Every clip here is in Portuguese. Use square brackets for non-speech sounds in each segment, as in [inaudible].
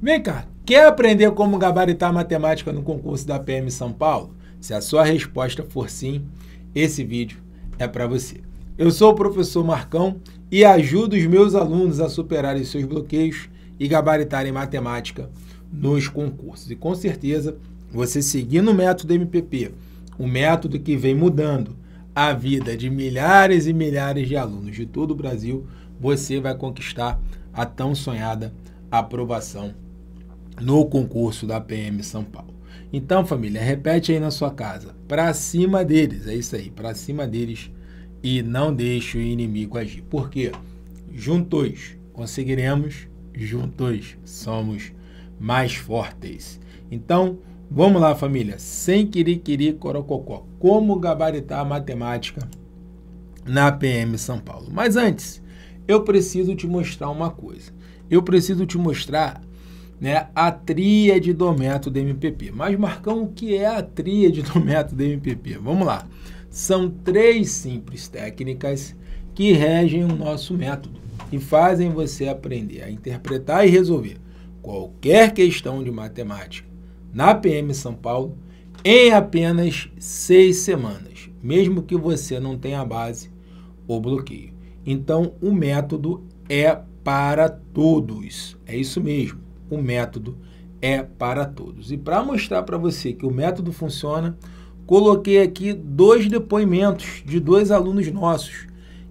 Vem cá, quer aprender como gabaritar matemática no concurso da PM São Paulo? Se a sua resposta for sim, esse vídeo é para você. Eu sou o professor Marcão e ajudo os meus alunos a superarem seus bloqueios e gabaritarem matemática nos concursos. E com certeza, você seguindo o método MPP, o método que vem mudando a vida de milhares e milhares de alunos de todo o Brasil, você vai conquistar a tão sonhada aprovação no concurso da PM São Paulo. Então, família, repete aí na sua casa. Para cima deles, é isso aí, para cima deles e não deixe o inimigo agir. Porque juntos conseguiremos, juntos somos mais fortes. Então, vamos lá, família. Sem querer, querer, corococó. Como gabaritar a matemática na PM São Paulo. Mas antes, eu preciso te mostrar uma coisa. Eu preciso te mostrar né, a tríade do método MPP. Mas, Marcão, o que é a tríade do [laughs] método MPP? Vamos lá. São três simples técnicas que regem o nosso método e fazem você aprender a interpretar e resolver qualquer questão de matemática na PM São Paulo em apenas seis semanas, mesmo que você não tenha base ou bloqueio. Então, o método é para todos. É isso mesmo o método é para todos. E para mostrar para você que o método funciona, coloquei aqui dois depoimentos de dois alunos nossos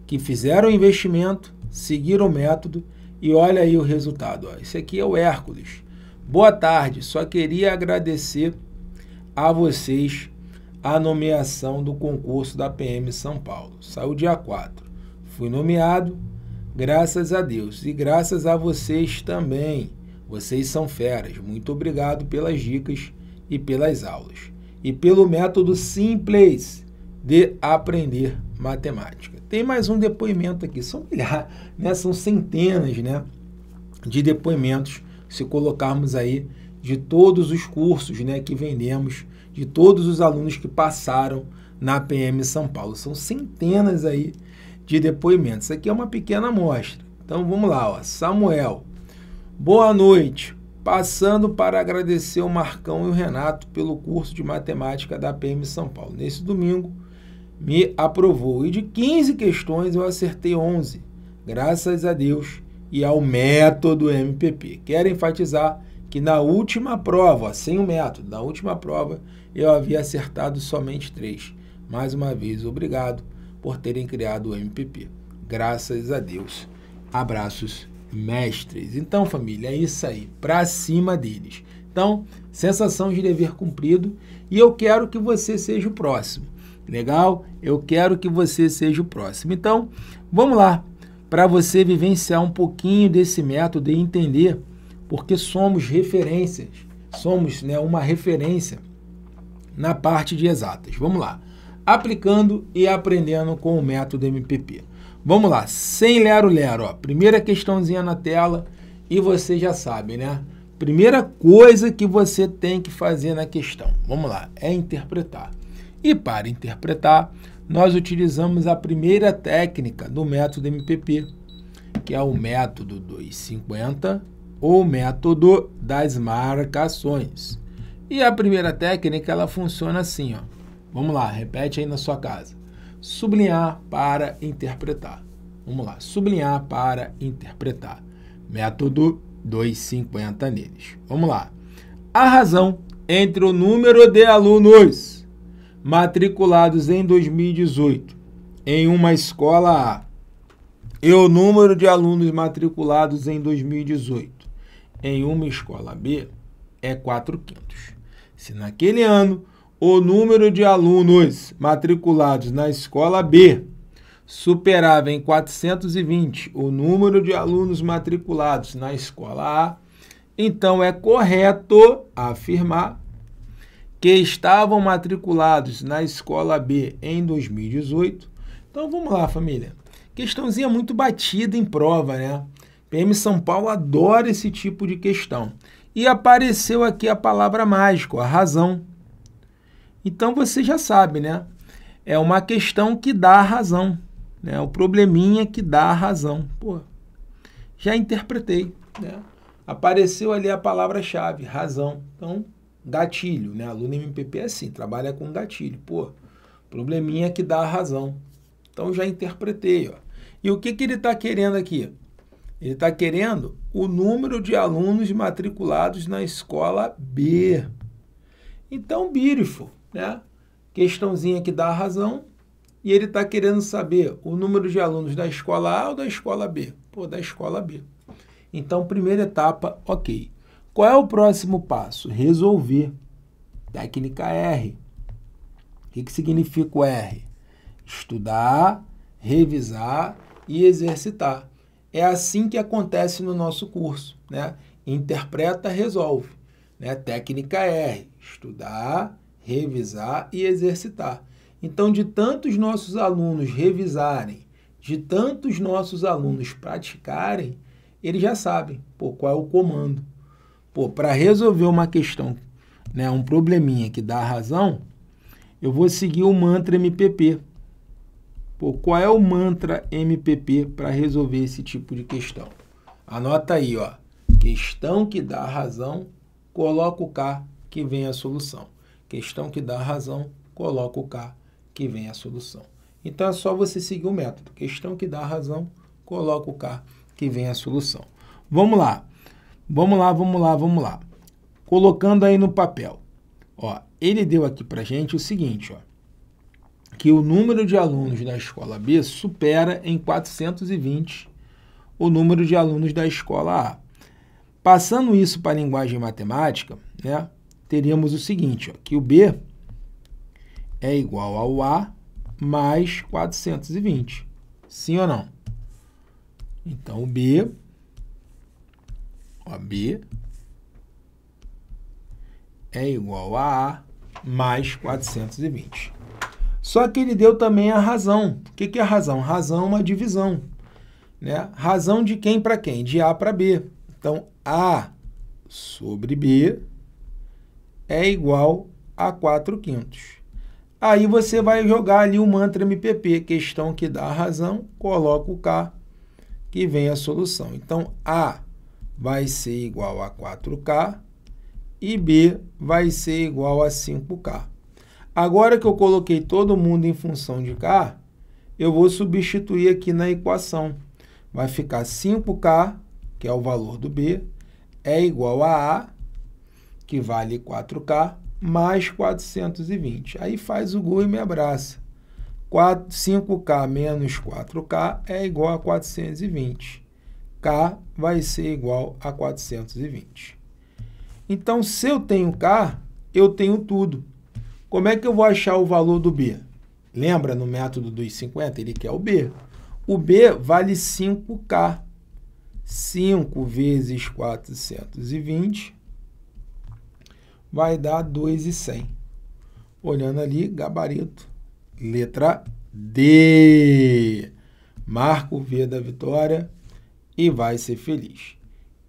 que fizeram o investimento, seguiram o método e olha aí o resultado. Ó. Esse aqui é o Hércules. Boa tarde, só queria agradecer a vocês a nomeação do concurso da PM São Paulo. Saiu dia 4. Fui nomeado, graças a Deus. E graças a vocês também. Vocês são feras. Muito obrigado pelas dicas e pelas aulas. E pelo método simples de aprender matemática. Tem mais um depoimento aqui. São milhares, né? São centenas, né? De depoimentos, se colocarmos aí, de todos os cursos né, que vendemos, de todos os alunos que passaram na PM São Paulo. São centenas aí de depoimentos. Isso aqui é uma pequena amostra. Então vamos lá, ó. Samuel, Boa noite. Passando para agradecer o Marcão e o Renato pelo curso de matemática da PM São Paulo. Nesse domingo me aprovou e de 15 questões eu acertei 11, graças a Deus e ao método MPP. Quero enfatizar que na última prova, sem o método, na última prova eu havia acertado somente 3. Mais uma vez, obrigado por terem criado o MPP. Graças a Deus. Abraços mestres. Então, família, é isso aí, para cima deles. Então, sensação de dever cumprido e eu quero que você seja o próximo. Legal? Eu quero que você seja o próximo. Então, vamos lá para você vivenciar um pouquinho desse método e entender porque somos referências, somos né, uma referência na parte de exatas. Vamos lá aplicando e aprendendo com o método MPP. Vamos lá, sem lero lero, ó. Primeira questãozinha na tela e você já sabe, né? Primeira coisa que você tem que fazer na questão, vamos lá, é interpretar. E para interpretar, nós utilizamos a primeira técnica do método MPP, que é o método 250 ou método das marcações. E a primeira técnica, ela funciona assim, ó. Vamos lá, repete aí na sua casa sublinhar para interpretar. Vamos lá, sublinhar para interpretar. Método 250 neles. Vamos lá. A razão entre o número de alunos matriculados em 2018 em uma escola A e o número de alunos matriculados em 2018 em uma escola B é 4 quintos. Se naquele ano o número de alunos matriculados na escola B superava em 420 o número de alunos matriculados na escola A, então é correto afirmar que estavam matriculados na escola B em 2018. Então vamos lá, família. Questãozinha muito batida em prova, né? PM São Paulo adora esse tipo de questão. E apareceu aqui a palavra mágico, a razão. Então você já sabe, né? É uma questão que dá a razão, né? O probleminha que dá a razão. Pô, já interpretei, né? Apareceu ali a palavra-chave, razão. Então, gatilho, né? Aluno MPP é assim, trabalha com gatilho. Pô, probleminha que dá a razão. Então, já interpretei, ó. E o que, que ele está querendo aqui? Ele está querendo o número de alunos matriculados na escola B. Então, beautiful né? Questãozinha que dá a razão. E ele está querendo saber o número de alunos da escola A ou da escola B? Pô, da escola B. Então, primeira etapa, ok. Qual é o próximo passo? Resolver. Técnica R. O que, que significa o R? Estudar, revisar e exercitar. É assim que acontece no nosso curso, né? Interpreta, resolve, né? Técnica R, estudar, revisar e exercitar. Então, de tantos nossos alunos revisarem, de tantos nossos alunos praticarem, eles já sabem pô, qual é o comando. Pô, para resolver uma questão, né, um probleminha que dá razão, eu vou seguir o mantra MPP. Pô, qual é o mantra MPP para resolver esse tipo de questão? Anota aí, ó. Questão que dá razão, coloca o K que vem a solução. Questão que dá a razão, coloca o K, que vem a solução. Então é só você seguir o método. Questão que dá a razão, coloca o K, que vem a solução. Vamos lá. Vamos lá, vamos lá, vamos lá. Colocando aí no papel. Ó, ele deu aqui para gente o seguinte, ó, que o número de alunos da escola B supera em 420 o número de alunos da escola A. Passando isso para a linguagem matemática, né, teríamos o seguinte, ó, que o B é igual ao A mais 420. Sim ou não? Então, o B, ó, B é igual a A mais 420. Só que ele deu também a razão. O que, que é a razão? Razão é uma divisão. Né? Razão de quem para quem? De A para B. Então, A sobre B é igual a 4 quintos. Aí você vai jogar ali o mantra MPP, questão que dá a razão, coloca o K, que vem a solução. Então, A vai ser igual a 4K e B vai ser igual a 5K. Agora que eu coloquei todo mundo em função de K, eu vou substituir aqui na equação. Vai ficar 5K, que é o valor do B, é igual a A, que vale 4K, mais 420. Aí faz o gol e me abraça. 4, 5K menos 4K é igual a 420. K vai ser igual a 420. Então, se eu tenho K, eu tenho tudo. Como é que eu vou achar o valor do B? Lembra no método dos 50? Ele quer o B. O B vale 5K. 5 vezes 420 vai dar 2,100. Olhando ali, gabarito, letra D. Marca o V da vitória e vai ser feliz.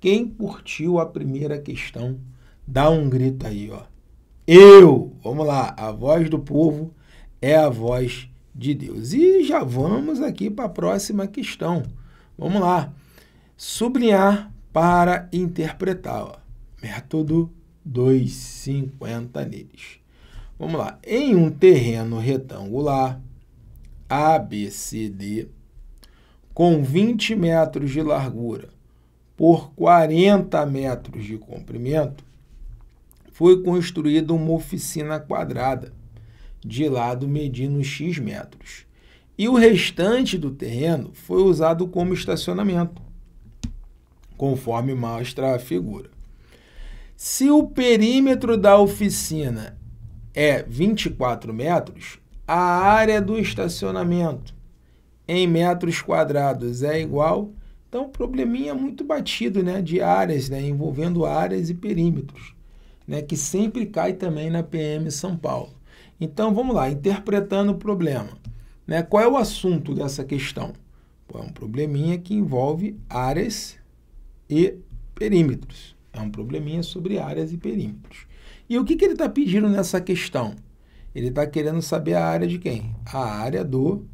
Quem curtiu a primeira questão, dá um grito aí, ó. Eu! Vamos lá, a voz do povo é a voz de Deus. E já vamos aqui para a próxima questão. Vamos lá. Sublinhar para interpretar. Ó. Método 2,50 neles. Vamos lá. Em um terreno retangular, ABCD, com 20 metros de largura por 40 metros de comprimento, foi construída uma oficina quadrada, de lado medindo X metros. E o restante do terreno foi usado como estacionamento, conforme mostra a figura. Se o perímetro da oficina é 24 metros, a área do estacionamento em metros quadrados é igual. Então, probleminha é muito batido né, de áreas, né, envolvendo áreas e perímetros, né, que sempre cai também na PM São Paulo. Então, vamos lá, interpretando o problema. Né, qual é o assunto dessa questão? Pô, é um probleminha que envolve áreas e perímetros. É um probleminha sobre áreas e perímetros. E o que, que ele está pedindo nessa questão? Ele está querendo saber a área de quem? A área do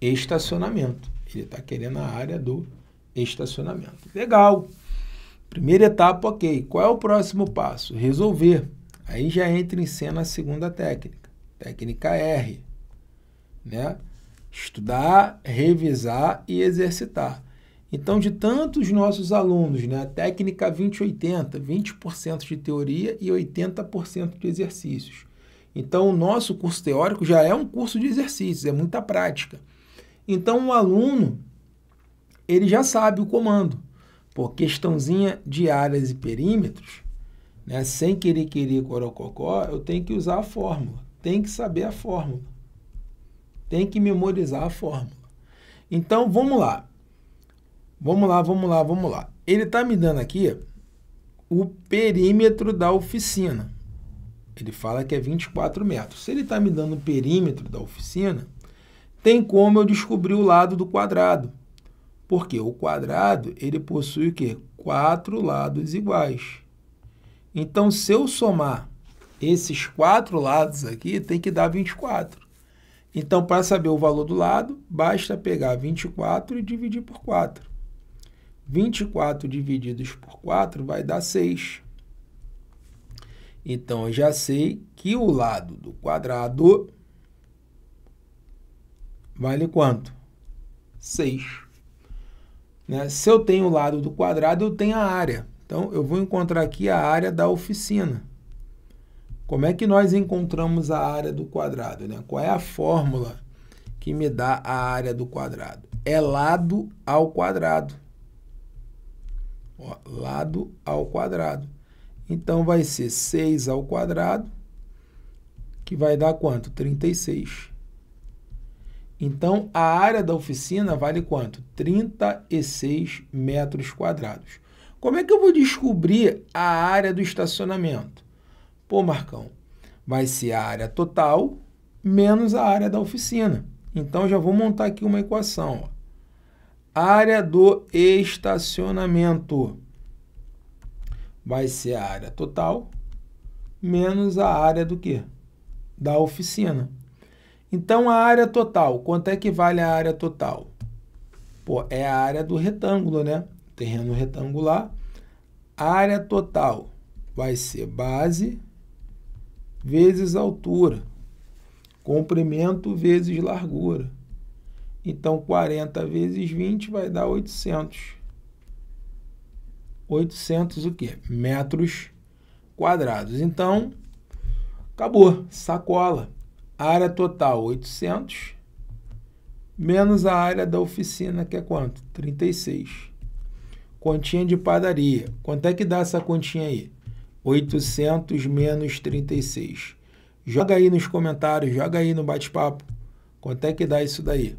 estacionamento. Ele está querendo a área do estacionamento. Legal. Primeira etapa, ok. Qual é o próximo passo? Resolver. Aí já entra em cena a segunda técnica, técnica R, né? Estudar, revisar e exercitar. Então, de tantos nossos alunos, né, técnica 20-80, 20%, de teoria e 80% de exercícios. Então, o nosso curso teórico já é um curso de exercícios, é muita prática. Então, o aluno, ele já sabe o comando. Por questãozinha de áreas e perímetros, né, sem querer querer corococó, eu tenho que usar a fórmula, tem que saber a fórmula, tem que memorizar a fórmula. Então, vamos lá. Vamos lá, vamos lá, vamos lá. Ele está me dando aqui o perímetro da oficina. Ele fala que é 24 metros. Se ele está me dando o perímetro da oficina, tem como eu descobrir o lado do quadrado. Porque o quadrado, ele possui o quê? Quatro lados iguais. Então, se eu somar esses quatro lados aqui, tem que dar 24. Então, para saber o valor do lado, basta pegar 24 e dividir por 4. 24 divididos por 4 vai dar 6. Então, eu já sei que o lado do quadrado vale quanto? 6. Né? Se eu tenho o lado do quadrado, eu tenho a área. Então, eu vou encontrar aqui a área da oficina. Como é que nós encontramos a área do quadrado? Né? Qual é a fórmula que me dá a área do quadrado? É lado ao quadrado. Ó, lado ao quadrado. Então, vai ser 6 ao quadrado, que vai dar quanto? 36. Então, a área da oficina vale quanto? 36 metros quadrados. Como é que eu vou descobrir a área do estacionamento? Pô, Marcão, vai ser a área total menos a área da oficina. Então, já vou montar aqui uma equação. Ó área do estacionamento vai ser a área total menos a área do que? Da oficina. Então, a área total, quanto é que vale a área total? Pô, é a área do retângulo, né? Terreno retangular. área total vai ser base vezes altura, comprimento vezes largura. Então, 40 vezes 20 vai dar 800. 800 o quê? Metros quadrados. Então, acabou. Sacola. Área total 800 menos a área da oficina, que é quanto? 36. Continha de padaria. Quanto é que dá essa continha aí? 800 menos 36. Joga aí nos comentários, joga aí no bate-papo. Quanto é que dá isso daí?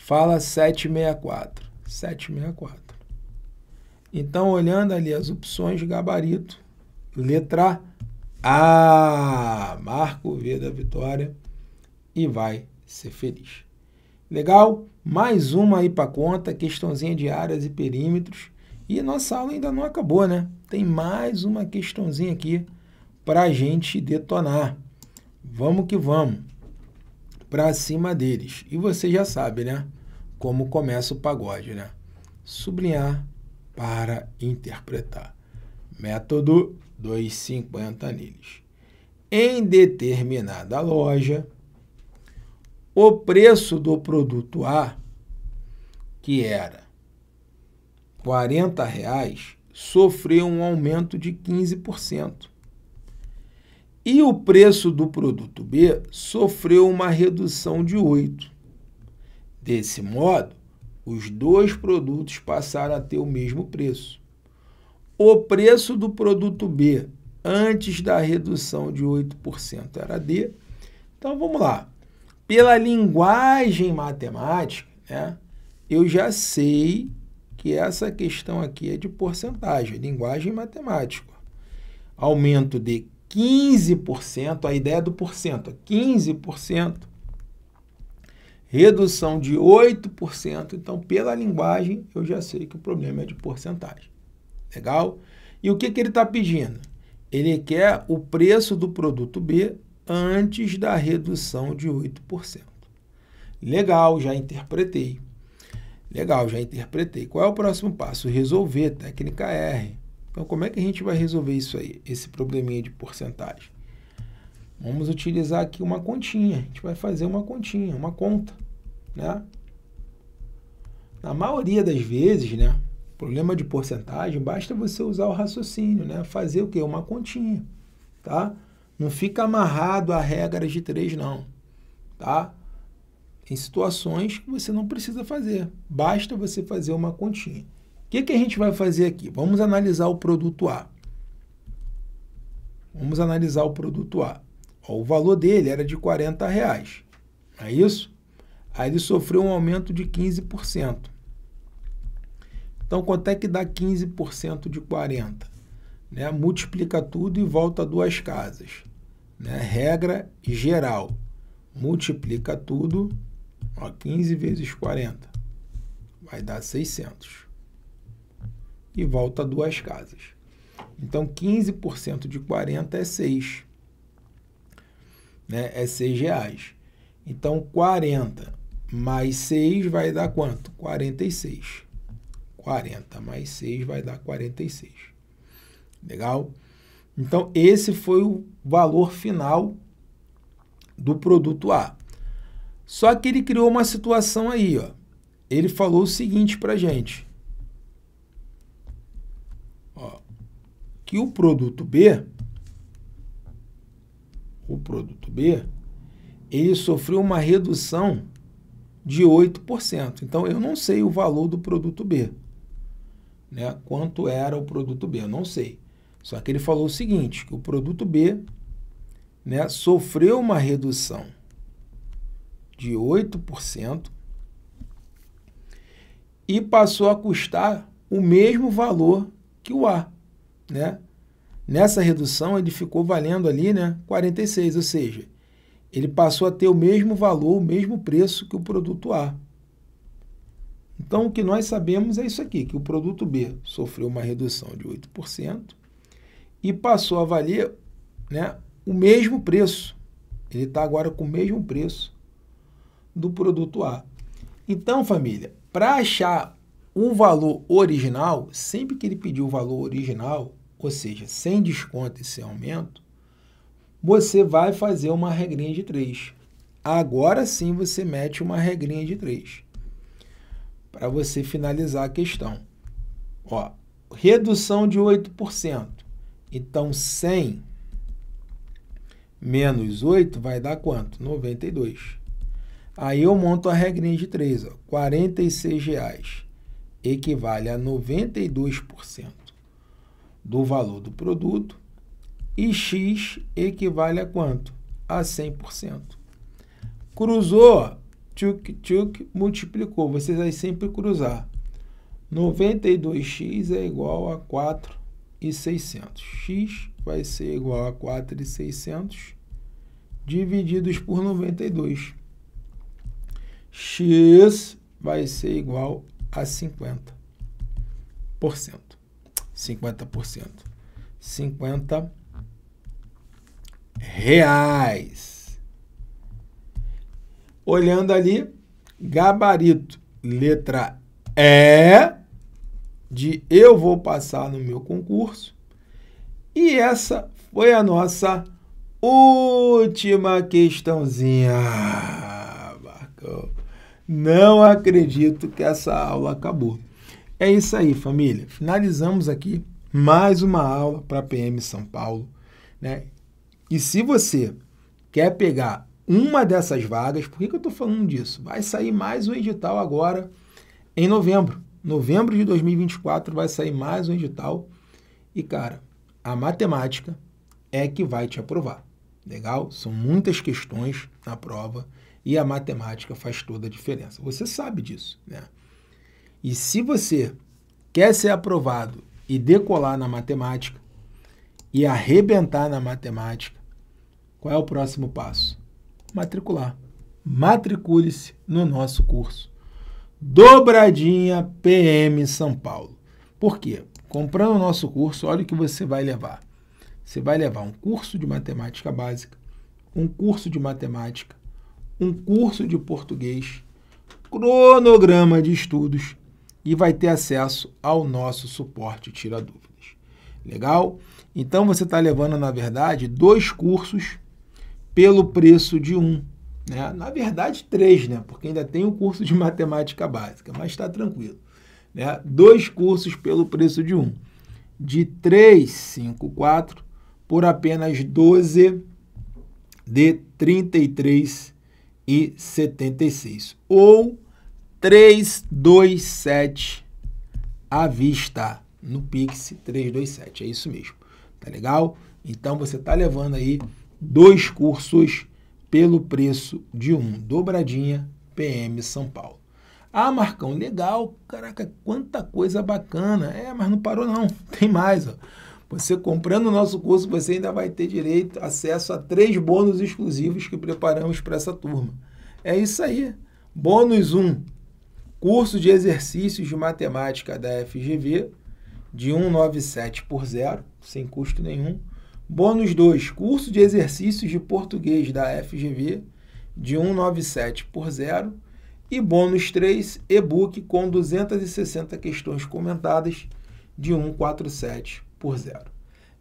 Fala 764. 764. Então, olhando ali as opções, gabarito, letra A. Marco o V da vitória e vai ser feliz. Legal? Mais uma aí para conta, questãozinha de áreas e perímetros. E nossa aula ainda não acabou, né? Tem mais uma questãozinha aqui para a gente detonar. Vamos que vamos para cima deles. E você já sabe, né? Como começa o pagode, né? Sublinhar para interpretar. Método 250 neles. Em determinada loja, o preço do produto A, que era R$ 40, sofreu um aumento de 15%. E o preço do produto B sofreu uma redução de 8. Desse modo, os dois produtos passaram a ter o mesmo preço. O preço do produto B antes da redução de 8% era D. Então vamos lá. Pela linguagem matemática, né, eu já sei que essa questão aqui é de porcentagem, linguagem matemática. Aumento de 15%, a ideia do porcento, 15%, é redução de 8%. Então, pela linguagem, eu já sei que o problema é de porcentagem. Legal? E o que, que ele está pedindo? Ele quer o preço do produto B antes da redução de 8%. Legal, já interpretei. Legal, já interpretei. Qual é o próximo passo? Resolver, técnica R. Então, como é que a gente vai resolver isso aí, esse probleminha de porcentagem? Vamos utilizar aqui uma continha. A gente vai fazer uma continha, uma conta, né? Na maioria das vezes, né? Problema de porcentagem, basta você usar o raciocínio, né? Fazer o quê? Uma continha, tá? Não fica amarrado a regras de três, não, tá? Em situações que você não precisa fazer. Basta você fazer uma continha que, que a gente vai fazer aqui? Vamos analisar o produto A. Vamos analisar o produto A. Ó, o valor dele era de 40 reais, não é isso? Aí ele sofreu um aumento de 15%. Então, quanto é que dá 15% de 40? Né? Multiplica tudo e volta duas casas. Né? Regra geral. Multiplica tudo, ó, 15 vezes 40, vai dar 600 e volta duas casas. Então, 15% de 40 é 6. Né? É 6 reais. Então, 40 mais 6 vai dar quanto? 46. 40 mais 6 vai dar 46. Legal? Então, esse foi o valor final do produto A. Só que ele criou uma situação aí, ó. Ele falou o seguinte para gente. que o produto B, o produto B, ele sofreu uma redução de 8%. Então, eu não sei o valor do produto B. Né? Quanto era o produto B? Eu não sei. Só que ele falou o seguinte, que o produto B né, sofreu uma redução de 8% e passou a custar o mesmo valor que o A né? Nessa redução, ele ficou valendo ali, né, 46, ou seja, ele passou a ter o mesmo valor, o mesmo preço que o produto A. Então, o que nós sabemos é isso aqui, que o produto B sofreu uma redução de 8% e passou a valer né, o mesmo preço. Ele está agora com o mesmo preço do produto A. Então, família, para achar o valor original, sempre que ele pedir o valor original, ou seja, sem desconto e sem aumento, você vai fazer uma regrinha de 3. Agora sim você mete uma regrinha de 3. Para você finalizar a questão. Ó, redução de 8%. Então, 100 menos 8 vai dar quanto? 92. Aí eu monto a regrinha de 3. R$ 46 reais equivale a 92% do valor do produto e X equivale a quanto? A 100%. Cruzou, tchuc, tchuc, multiplicou. Vocês aí sempre cruzar. 92x é igual a 4,600. X vai ser igual a 4,600 divididos por 92. X vai ser igual a 50%. 50%. 50 reais. Olhando ali, gabarito, letra E, de eu vou passar no meu concurso. E essa foi a nossa última questãozinha. não acredito que essa aula acabou. É isso aí, família. Finalizamos aqui mais uma aula para a PM São Paulo. Né? E se você quer pegar uma dessas vagas, por que, que eu estou falando disso? Vai sair mais um edital agora em novembro. Novembro de 2024 vai sair mais um edital. E, cara, a matemática é que vai te aprovar. Legal? São muitas questões na prova e a matemática faz toda a diferença. Você sabe disso, né? E se você quer ser aprovado e decolar na matemática e arrebentar na matemática, qual é o próximo passo? Matricular. Matricule-se no nosso curso Dobradinha PM São Paulo. Por quê? Comprando o nosso curso, olha o que você vai levar. Você vai levar um curso de matemática básica, um curso de matemática, um curso de português, cronograma de estudos e vai ter acesso ao nosso suporte Tira Dúvidas. Legal? Então você está levando, na verdade, dois cursos pelo preço de um. Né? Na verdade, três, né? Porque ainda tem o um curso de [laughs] matemática básica, mas está tranquilo. Né? Dois cursos pelo preço de um. De 354 por apenas 12 de 33 e 76 ou 327 à vista no Pix 327. É isso mesmo. Tá legal? Então você tá levando aí dois cursos pelo preço de um dobradinha PM São Paulo. Ah, Marcão, legal. Caraca, quanta coisa bacana. É, mas não parou não. [laughs] Tem mais, ó. Você comprando o nosso curso, você ainda vai ter direito, acesso a três bônus exclusivos que preparamos para essa turma. É isso aí. Bônus 1, um, Curso de exercícios de matemática da FGV, de 197 por zero, sem custo nenhum. Bônus 2, curso de exercícios de português da FGV, de 197 por zero. E bônus 3, e-book com 260 questões comentadas, de 147 por zero.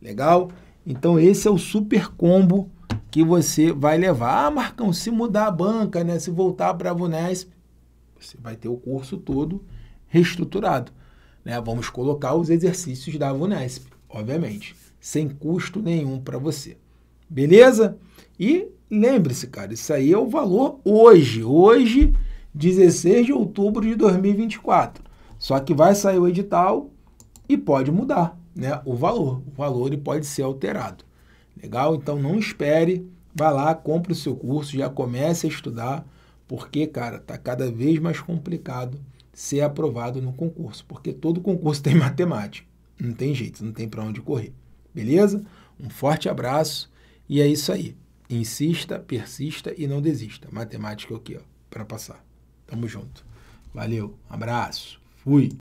Legal? Então esse é o super combo que você vai levar. Ah, Marcão, se mudar a banca, né? se voltar para a Vunesp, você vai ter o curso todo reestruturado. Né? Vamos colocar os exercícios da VUNESP, obviamente, sem custo nenhum para você. Beleza? E lembre-se, cara, isso aí é o valor hoje, hoje, 16 de outubro de 2024. Só que vai sair o edital e pode mudar, né? O valor, o valor ele pode ser alterado. Legal? Então não espere, vá lá, compre o seu curso, já comece a estudar porque, cara, tá cada vez mais complicado ser aprovado no concurso, porque todo concurso [laughs] tem matemática. Não tem jeito, não tem para onde correr. Beleza? Um forte abraço e é isso aí. Insista, persista e não desista. Matemática é o que, ó, para passar. Tamo junto. Valeu, abraço. Fui.